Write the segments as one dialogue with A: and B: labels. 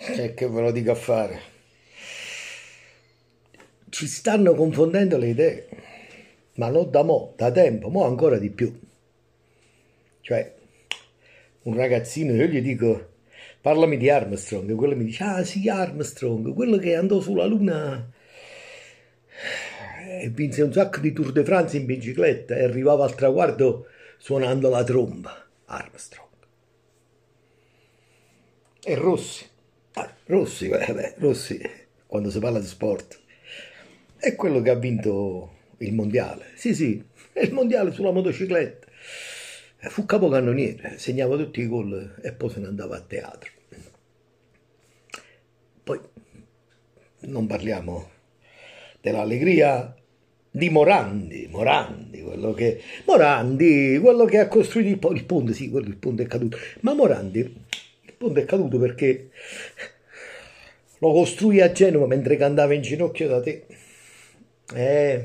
A: C'è che ve lo dico a fare. Ci stanno confondendo le idee, ma non da mo, da tempo, mo ancora di più. Cioè, un ragazzino, io gli dico, parlami di Armstrong, quello mi dice, ah sì, Armstrong, quello che andò sulla Luna eh, e vinse un sacco di Tour de France in bicicletta e arrivava al traguardo suonando la tromba, Armstrong. E Rossi. Ah, Rossi, beh, Rossi, quando si parla di sport, è quello che ha vinto il mondiale. Sì, sì, il mondiale sulla motocicletta. Fu capocannoniere, segnava tutti i gol e poi se ne andava a teatro. Poi non parliamo dell'allegria di Morandi, Morandi quello, che, Morandi, quello che, ha costruito il, il ponte, sì, quello, il ponte è caduto, ma Morandi Ponte è caduto perché lo costruì a Genova mentre cantava in ginocchio da te. Eh,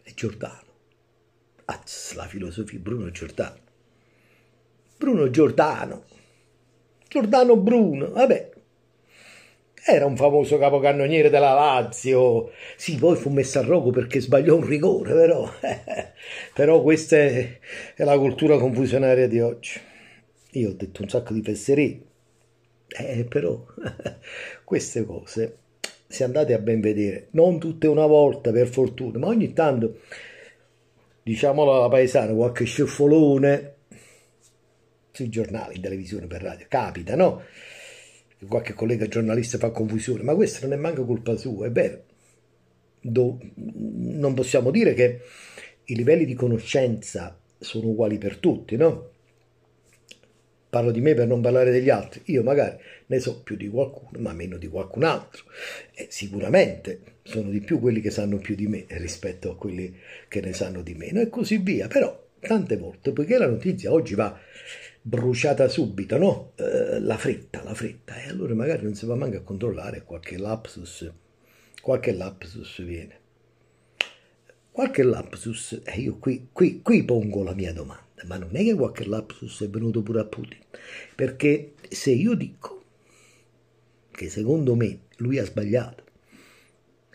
A: è Giordano. Az, ah, la filosofia Bruno Giordano. Bruno Giordano. Giordano Bruno, vabbè. Era un famoso capocannoniere della Lazio. Sì, poi fu messo a rogo perché sbagliò un rigore, però. però questa è la cultura confusionaria di oggi. Io ho detto un sacco di fesserie, eh, però queste cose, se andate a ben vedere, non tutte una volta per fortuna, ma ogni tanto, diciamolo alla paesana, qualche sciuffolone sui giornali, in televisione, per radio, capita, no? Qualche collega giornalista fa confusione, ma questa non è manco colpa sua, è vero. Do, non possiamo dire che i livelli di conoscenza sono uguali per tutti, no? Parlo di me per non parlare degli altri. Io magari ne so più di qualcuno, ma meno di qualcun altro. E sicuramente sono di più quelli che sanno più di me rispetto a quelli che ne sanno di meno e così via. Però tante volte, poiché la notizia oggi va bruciata subito, no? Eh, la fretta, la fretta. E allora magari non si va manco a controllare qualche lapsus, qualche lapsus viene. Qualche lapsus, e eh, io qui, qui, qui pongo la mia domanda, ma non è che qualche lapsus è venuto pure a Putin, perché se io dico che secondo me lui ha sbagliato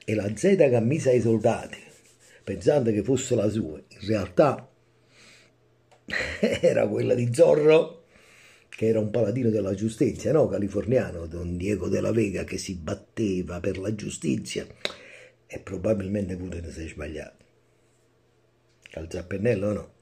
A: e la Z che ha messo ai soldati pensando che fosse la sua, in realtà era quella di Zorro, che era un paladino della giustizia, no? californiano, Don Diego della Vega, che si batteva per la giustizia e probabilmente Putin si è sbagliato. ¿o no.